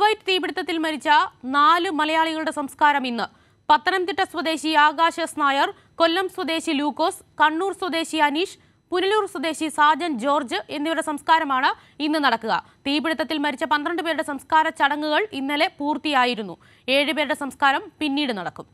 Kuwait തീപിടുത്തത്തിൽ മരിച്ച നാല് മലയാളികളുടെ സംസ്കാരം ഇന്ന് പത്തനംതിട്ട സ്വദേശി ആകാശ എസ് നായർ കൊല്ലം സ്വദേശി ലൂക്കോസ് കണ്ണൂർ സ്വദേശി അനീഷ് പുനലൂർ സ്വദേശി സാജൻ ജോർജ് എന്നിവരുടെ സംസ്കാരമാണ് ഇന്ന് നടക്കുക തീപിടുത്തത്തിൽ മരിച്ച പന്ത്രണ്ട് പേരുടെ സംസ്കാര ചടങ്ങുകൾ ഇന്നലെ പൂർത്തിയായിരുന്നു ഏഴുപേരുടെ സംസ്കാരം പിന്നീട് നടക്കും